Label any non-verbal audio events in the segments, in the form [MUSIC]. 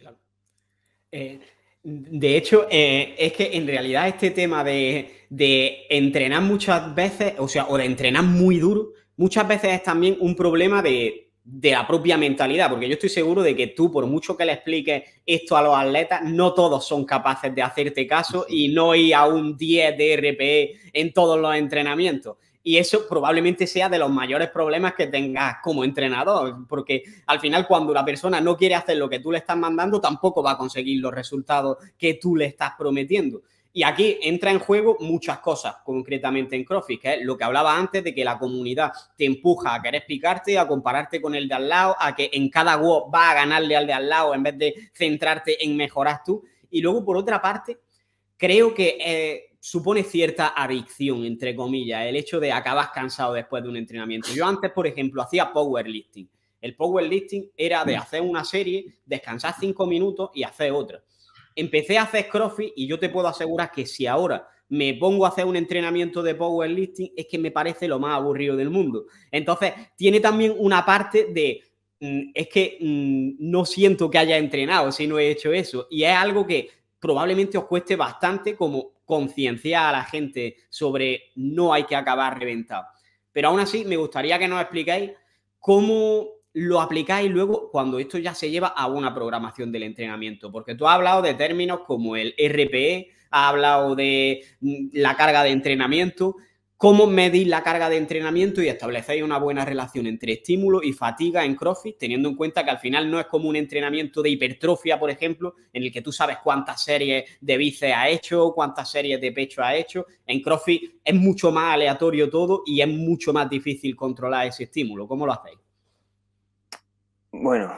Claro. Eh, de hecho, eh, es que en realidad este tema de, entrenar muchas veces, o sea, o de entrenar muy duro, muchas veces es también un problema de, de, la propia mentalidad, porque yo estoy seguro de que tú, por mucho que le expliques esto a los atletas, no todos son capaces de hacerte caso y no ir a un 10 de RPE en todos los entrenamientos. Y eso probablemente sea de los mayores problemas que tengas como entrenador, porque al final cuando la persona no quiere hacer lo que tú le estás mandando, tampoco va a conseguir los resultados que tú le estás prometiendo. Y aquí entra en juego muchas cosas, concretamente en CrossFit, que es lo que hablaba antes de que la comunidad te empuja a querer picarte, a compararte con el de al lado, a que en cada WOD va a ganarle al de al lado en vez de centrarte en mejorar tú. Y luego, por otra parte, creo que eh, supone cierta adicción, entre comillas, el hecho de acabas cansado después de un entrenamiento. Yo antes, por ejemplo, hacía powerlifting. El powerlifting era de mm. hacer una serie, descansar cinco minutos y hacer otra. Empecé a hacer crossfit y yo te puedo asegurar que si ahora me pongo a hacer un entrenamiento de powerlifting, es que me parece lo más aburrido del mundo. Entonces, tiene también una parte de mm, es que mm, no siento que haya entrenado si no he hecho eso. Y es algo que probablemente os cueste bastante como concienciar a la gente sobre no hay que acabar reventado. Pero aún así, me gustaría que nos explicáis cómo lo aplicáis luego cuando esto ya se lleva a una programación del entrenamiento. Porque tú has hablado de términos como el RPE, has hablado de mm, la carga de entrenamiento, cómo medís la carga de entrenamiento y establecéis una buena relación entre estímulo y fatiga en CrossFit, teniendo en cuenta que al final no es como un entrenamiento de hipertrofia, por ejemplo, en el que tú sabes cuántas series de bíceps ha hecho, cuántas series de pecho ha hecho. En CrossFit es mucho más aleatorio todo y es mucho más difícil controlar ese estímulo. ¿Cómo lo hacéis? Bueno,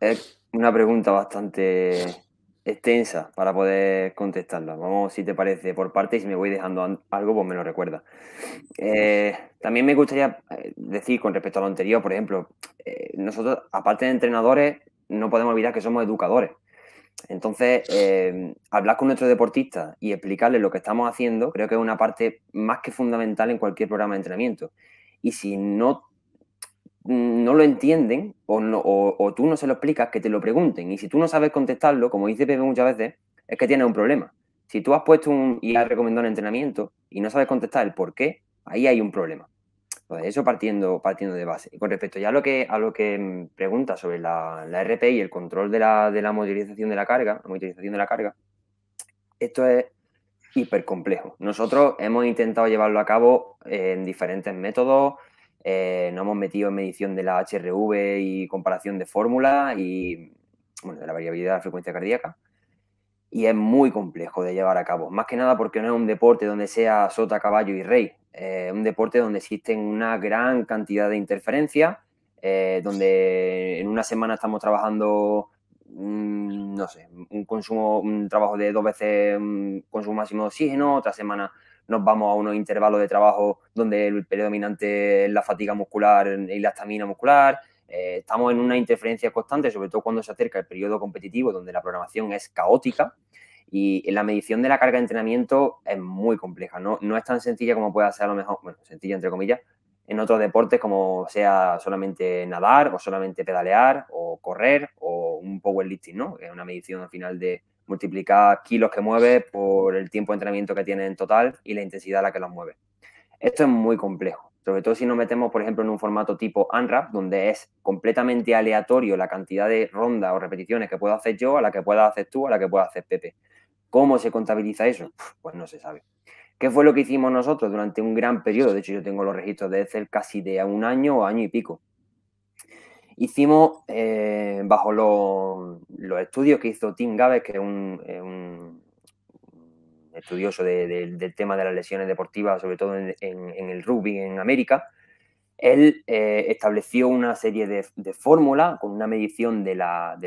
es una pregunta bastante extensa para poder contestarla. Vamos, si te parece, por parte, y si me voy dejando algo, pues me lo recuerda. Eh, también me gustaría eh, decir con respecto a lo anterior, por ejemplo, eh, nosotros, aparte de entrenadores, no podemos olvidar que somos educadores. Entonces, em, hablar con nuestros deportistas y explicarles lo que estamos haciendo, creo que es una parte más que fundamental en cualquier programa de entrenamiento. Y si no no lo entienden o, tú no se lo explicas, que te lo pregunten. Y si tú no sabes contestarlo, como dice Pepe muchas veces, es que tienes un problema. Si tú has puesto un y has recomendado un entrenamiento y no sabes contestar el por qué, ahí hay un problema. Pues eso partiendo, partiendo de base. Y con respecto ya a lo que, a lo que mm, pregunta sobre la, la RP y el control de la, de de la carga, la de la carga, esto es hiper complejo. Nosotros hemos intentado llevarlo a cabo en diferentes métodos, eh, no hemos metido en medición de la HRV y comparación de fórmula y de la variabilidad de la frecuencia cardíaca. Y es muy complejo de llevar a cabo, más que nada porque no es un deporte donde sea sota, caballo y rey, eh, un deporte donde existen una gran cantidad de interferencias, eh, donde en una semana estamos trabajando mm, no sé, un consumo, un trabajo de dos veces mm, consumo máximo de oxígeno, otra semana nos vamos a unos intervalos de trabajo donde el predominante es la fatiga muscular y la estamina muscular. Eh, estamos en una interferencia constante, sobre todo cuando se acerca el periodo competitivo, donde la programación es caótica y la medición de la carga de entrenamiento es muy compleja. No, es tan sencilla como puede ser a lo mejor, bueno, sencilla entre comillas, en otros deportes como sea solamente nadar o solamente pedalear o correr o un powerlifting, ¿no? Es una medición al final de, multiplicar kilos que mueve por el tiempo de entrenamiento que tiene en total y la intensidad a la que los mueve. Esto es muy complejo, sobre todo si nos metemos, por ejemplo, en un formato tipo Unwrap, donde es completamente aleatorio la cantidad de rondas o repeticiones que puedo hacer yo, a la que pueda hacer tú, a la que pueda hacer Pepe. ¿Cómo se contabiliza eso? Pues no se sabe. ¿Qué fue lo que hicimos nosotros durante un gran periodo? De hecho, yo tengo los registros de Excel casi de un año o año y pico. Hicimos eh, bajo los los estudios que hizo Tim Gaves, que es un, eh, estudioso del tema de las lesiones deportivas, sobre todo en, el rugby en América, él eh, estableció una serie de, fórmulas con una medición de la,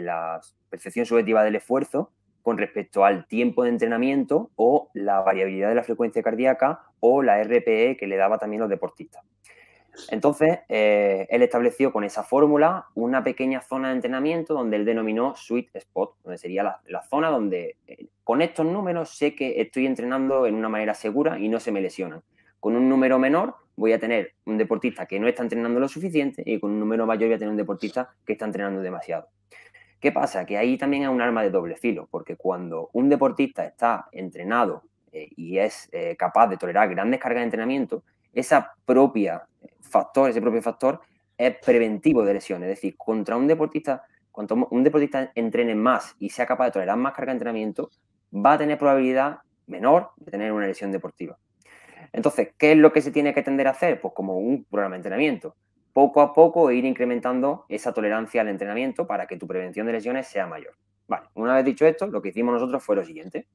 percepción subjetiva del esfuerzo con respecto al tiempo de entrenamiento o la variabilidad de la frecuencia cardíaca o la RPE que le daba también los deportistas. Entonces, eh, él estableció con esa fórmula una pequeña zona de entrenamiento donde él denominó sweet spot, donde sería la, zona donde eh, con estos números sé que estoy entrenando en una manera segura y no se me lesionan. Con un número menor voy a tener un deportista que no está entrenando lo suficiente y con un número mayor voy a tener un deportista que está entrenando demasiado. ¿Qué pasa? Que ahí también es un arma de doble filo, porque cuando un deportista está entrenado eh, y es capaz de tolerar grandes cargas de entrenamiento, esa propia factor, ese propio factor es preventivo de lesiones. Es decir, contra un deportista, cuanto un deportista entrene más y sea capaz de tolerar más carga de entrenamiento, va a tener probabilidad menor de tener una lesión deportiva. Entonces, ¿qué es lo que se tiene que tender a hacer? Pues como un programa de entrenamiento. Poco a poco ir incrementando esa tolerancia al entrenamiento para que tu prevención de lesiones sea mayor. Vale, una vez dicho esto, lo que hicimos nosotros fue lo siguiente.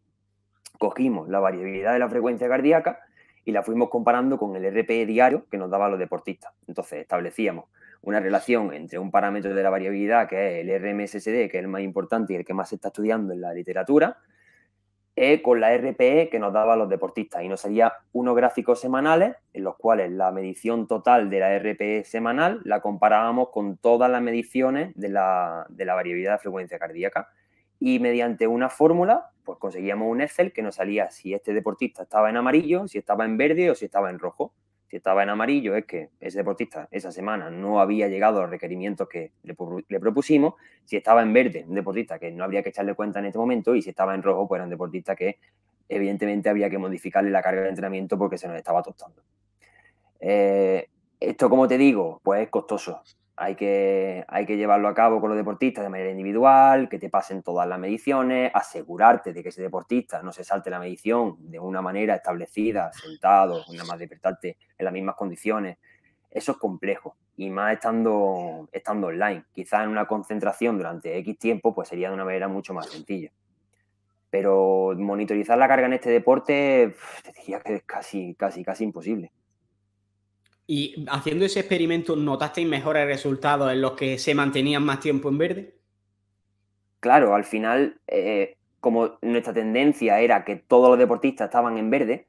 Cogimos la variabilidad de la frecuencia cardíaca y la fuimos comparando con el RPE diario que nos daba los deportistas. Entonces establecíamos una relación entre un parámetro de la variabilidad que es el RMSSD, que es el más importante y el que más se está estudiando en la literatura, eh, con la RPE que nos daba los deportistas. Y nos salía unos gráficos semanales en los cuales la medición total de la RPE semanal la comparábamos con todas las mediciones de la, de la variabilidad de frecuencia cardíaca y mediante una fórmula, pues conseguíamos un Excel que nos salía si este deportista estaba en amarillo, si estaba en verde o si estaba en rojo. Si estaba en amarillo es que ese deportista esa semana no había llegado a los requerimientos que le, propusimos. Si estaba en verde, un deportista que no habría que echarle cuenta en este momento. Y si estaba en rojo, pues era un deportista que evidentemente había que modificarle la carga de entrenamiento porque se nos estaba tostando. Eh, esto, como te digo, pues es costoso hay que, llevarlo a cabo con los deportistas de manera individual, que te pasen todas las mediciones, asegurarte de que ese deportista no se salte la medición de una manera establecida, sentado, nada más despertarte en las mismas condiciones. Eso es complejo y más estando, estando online. Quizás en una concentración durante X tiempo pues sería de una manera mucho más sencilla. Pero monitorizar la carga en este deporte, te diría que es casi, casi, casi imposible. ¿Y haciendo ese experimento notasteis mejores resultados en los que se mantenían más tiempo en verde? Claro, al final, eh, como nuestra tendencia era que todos los deportistas estaban en verde,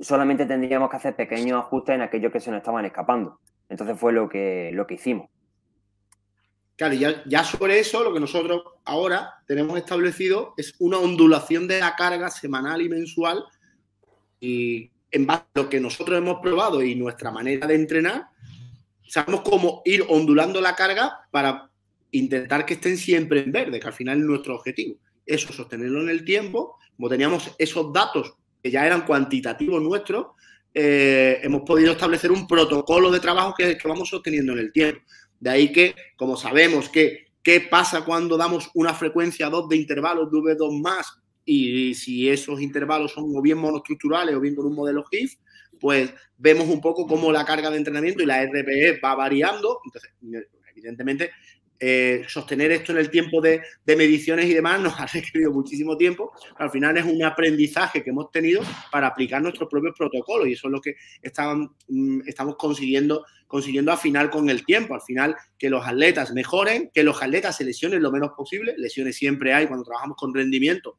solamente tendríamos que hacer pequeños ajustes en aquellos que se nos estaban escapando. Entonces fue lo que, lo que hicimos. Claro, ya, ya sobre eso lo que nosotros ahora tenemos establecido es una ondulación de la carga semanal y mensual y en base a lo que nosotros hemos probado y nuestra manera de entrenar, sabemos cómo ir ondulando la carga para intentar que estén siempre en verde, que al final es nuestro objetivo. Eso, sostenerlo en el tiempo, como teníamos esos datos que ya eran cuantitativos nuestros, eh, hemos podido establecer un protocolo de trabajo que, que vamos sosteniendo en el tiempo. De ahí que, como sabemos que qué pasa cuando damos una frecuencia 2 de intervalos de V2 más y si esos intervalos son o bien monostructurales o bien con un modelo GIF, pues vemos un poco cómo la carga de entrenamiento y la RPE va variando. Entonces, evidentemente, eh, sostener esto en el tiempo de, mediciones y demás nos [LAUGHS] ha requerido muchísimo tiempo. Al final es un aprendizaje que hemos tenido para aplicar nuestros propios protocolos y eso es lo que mm, estamos consiguiendo, consiguiendo afinar con el tiempo. Al final, que los atletas mejoren, que los atletas se lesionen lo menos posible. Lesiones siempre hay cuando trabajamos con rendimiento.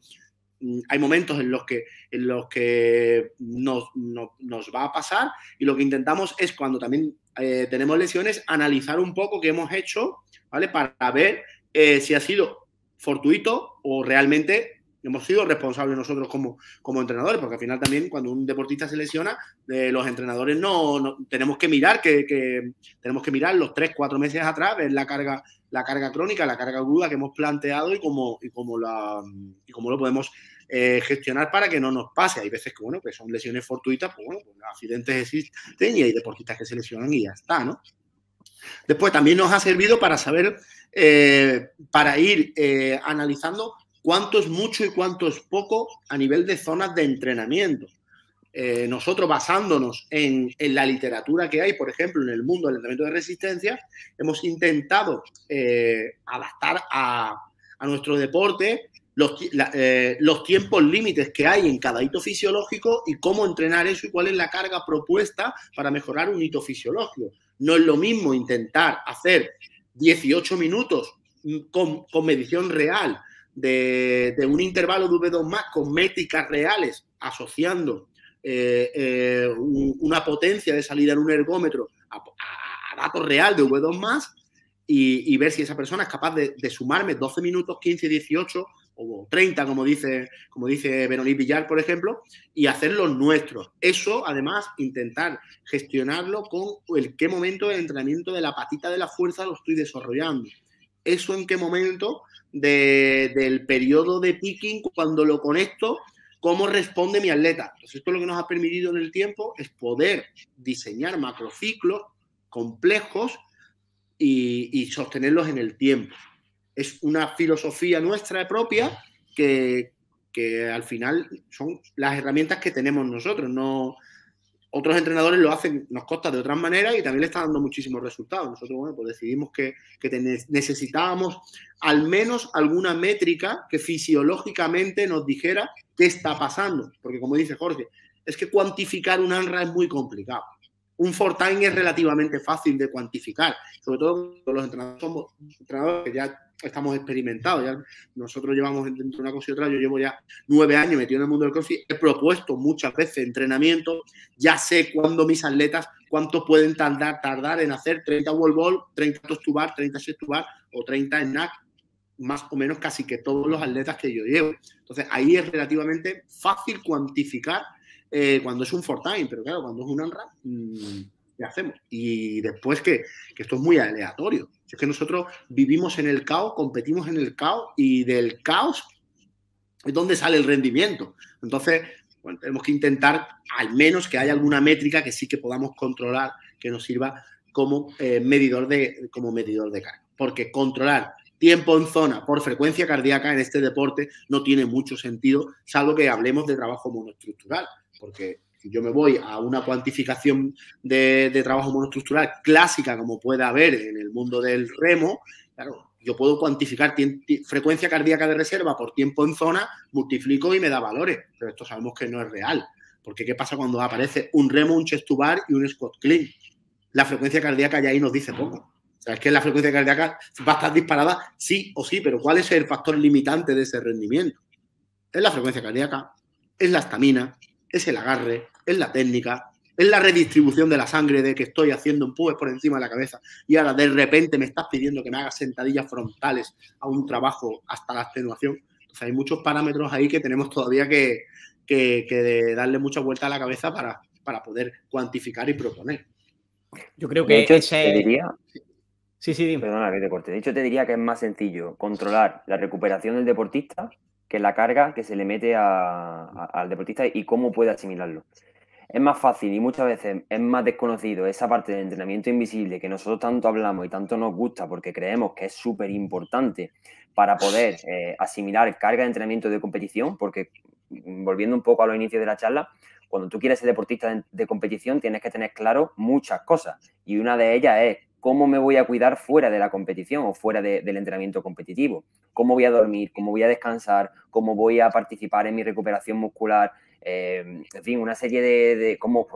Mm, hay momentos en los que, en los que nos, nos, va a pasar y lo que intentamos es cuando también eh, tenemos lesiones analizar un poco qué hemos hecho, ¿vale? Para ver eh, si ha sido fortuito o realmente hemos sido responsables nosotros como, como entrenadores, porque al final también cuando un deportista se lesiona, eh, los entrenadores no, no, tenemos que mirar que, que tenemos que mirar los tres, cuatro meses atrás, ver la carga, la carga crónica, la carga aguda que hemos planteado y cómo, y cómo, la, y cómo lo podemos eh, gestionar para que no nos pase. Hay veces que, bueno, que son lesiones fortuitas, pues bueno, pues, accidentes existen y hay deportistas que se lesionan y ya está, ¿no? Después también nos ha servido para saber, eh, para ir eh, analizando cuánto es mucho y cuánto es poco a nivel de zonas de entrenamiento. nosotros basándonos en, en, la literatura que hay, por ejemplo, en el mundo del entrenamiento de resistencia, hemos intentado adaptar a, a, nuestro deporte eh, los, tiempos límites que hay en cada hito fisiológico y cómo entrenar eso y cuál es la carga propuesta para mejorar un hito fisiológico. No es lo mismo intentar hacer 18 minutos mm, con, medición real de, un intervalo de V2 más con métricas reales asociando eh, eh, una potencia de salida en un ergómetro a, datos real de V2 más y, ver si esa persona es capaz de, de, sumarme 12 minutos, 15, 18 o 30, como dice, como dice Benolí Villar, por ejemplo, y hacerlo nuestros. Eso, además, intentar gestionarlo con el qué momento del entrenamiento de la patita de la fuerza lo estoy desarrollando. Eso en qué momento del periodo de picking, cuando lo conecto, cómo responde mi atleta. Entonces, pues esto lo que nos ha permitido en el tiempo es poder diseñar macrociclos complejos y sostenerlos en el tiempo es una filosofía nuestra propia que, al final son las herramientas que tenemos nosotros. No, otros entrenadores lo hacen, nos costan de otras maneras y también le está dando muchísimos resultados. Nosotros, pues decidimos que, necesitábamos al menos alguna métrica que fisiológicamente nos dijera qué está pasando. Porque como dice Jorge, es que cuantificar un ANRA es muy complicado. Un Fortime es relativamente fácil de cuantificar, sobre todo los entrenadores, entrenadores que ya estamos experimentados. Ya nosotros llevamos entre una cosa y otra, yo llevo ya nueve años metido en el mundo del crossfit, he propuesto muchas veces entrenamientos, ya sé cuándo mis atletas, cuánto pueden tardar, tardar en hacer 30 wall ball, 30 tostubar 30 set to bar o 30 snack, más o menos casi que todos los atletas que yo llevo. Entonces ahí es relativamente fácil cuantificar eh, cuando es un for time, pero claro, cuando es un honra mm, ¿qué hacemos? Y después que esto es muy aleatorio es que nosotros vivimos en el caos, competimos en el caos y del caos es donde sale el rendimiento. Entonces, bueno, tenemos que intentar al menos que haya alguna métrica que sí que podamos controlar, que nos sirva como, eh, medidor, de, como medidor de carga. Porque controlar tiempo en zona por frecuencia cardíaca en este deporte no tiene mucho sentido, salvo que hablemos de trabajo monoestructural, porque yo me voy a una cuantificación de, trabajo monostructural clásica como puede haber en el mundo del remo, claro, yo puedo cuantificar frecuencia cardíaca de reserva por tiempo en zona, multiplico y me da valores, pero esto sabemos que no es real, porque ¿qué pasa cuando aparece un remo, un chestubar y un squat clean? La frecuencia cardíaca ya ahí nos dice poco. O sea, es que la frecuencia cardíaca va a estar disparada sí o sí, pero ¿cuál es el factor limitante de ese rendimiento? Es la frecuencia cardíaca, es la estamina, es el agarre, es la técnica, es la redistribución de la sangre de que estoy haciendo un por encima de la cabeza y ahora de repente me estás pidiendo que me haga sentadillas frontales a un trabajo hasta la extenuación. hay muchos parámetros ahí que tenemos todavía que, darle mucha vuelta a la cabeza para, para poder cuantificar y proponer. Yo creo que diría. Sí, sí, Perdona que te De te diría que es más sencillo controlar la recuperación del deportista que la carga que se le mete al deportista y cómo puede asimilarlo es más fácil y muchas veces es más desconocido esa parte del entrenamiento invisible que nosotros tanto hablamos y tanto nos gusta porque creemos que es súper importante para poder eh, asimilar carga de entrenamiento de competición, porque mm, volviendo un poco a los inicios de la charla, cuando tú quieres ser deportista de, competición tienes que tener claro muchas cosas y una de ellas es cómo me voy a cuidar fuera de la competición o fuera del entrenamiento competitivo, cómo voy a dormir, cómo voy a descansar, cómo voy a participar en mi recuperación muscular, Em, en fin, una serie de, cómo,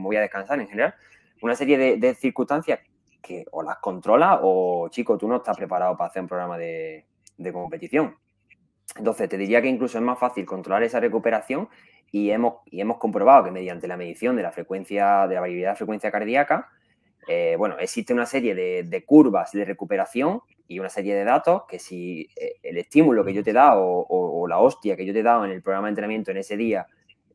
voy a descansar en general, una serie de, circunstancias que o las controla o, chico, tú no estás preparado para hacer un programa de, competición. Entonces, te diría que incluso es más fácil controlar esa recuperación y hemos, comprobado que mediante la medición de la frecuencia, de la variabilidad de frecuencia cardíaca, eh, bueno, existe una serie de, curvas de recuperación y una serie de datos que si eh, el estímulo que yo te he dado o, la hostia que yo te he dado en el programa de entrenamiento en ese día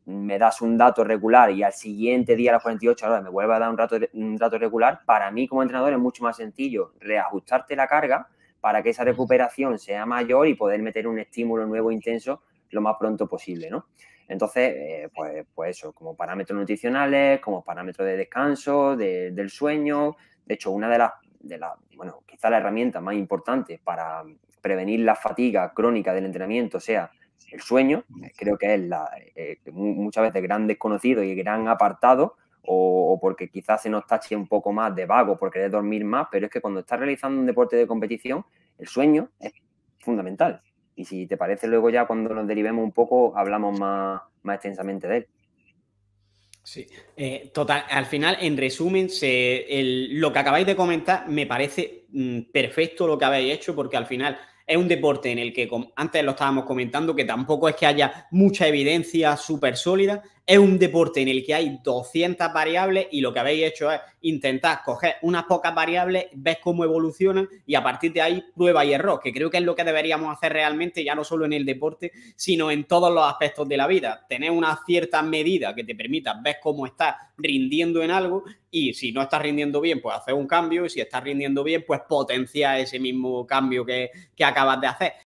me das un dato regular y al siguiente día a las 48 horas me vuelve a dar un dato, un dato regular, para mí como entrenador es mucho más sencillo reajustarte la carga para que esa recuperación sea mayor y poder meter un estímulo nuevo intenso lo más pronto posible, ¿no? Entonces, eh, pues, pues, eso, como parámetros nutricionales, como parámetros de descanso, de, del sueño. De hecho, una de las, de bueno, quizá la herramienta más importante para prevenir la fatiga crónica del entrenamiento sea el sueño. Mm. Eh, creo que es la, eh, muchas veces gran desconocido y gran apartado. O, o, porque quizás se nos tache un poco más de vago por querer dormir más, pero es que cuando estás realizando un deporte de competición, el sueño es fundamental. Y si te parece, luego ya cuando nos derivemos un poco, hablamos más, extensamente de él. Sí, eh, total. Al final, en resumen, se, lo que acabáis de comentar me parece mm, perfecto lo que habéis hecho, porque al final es un deporte en el que, como antes lo estábamos comentando, que tampoco es que haya mucha evidencia súper sólida es un deporte en el que hay 200 variables y lo que habéis hecho es intentar coger unas pocas variables, ves cómo evolucionan y a partir de ahí prueba y error, que creo que es lo que deberíamos hacer realmente, ya no solo en el deporte, sino en todos los aspectos de la vida. Tener una cierta medida que te permita ver cómo estás rindiendo en algo y si no estás rindiendo bien, pues hacer un cambio y si estás rindiendo bien, pues potencia ese mismo cambio que, que acabas de hacer.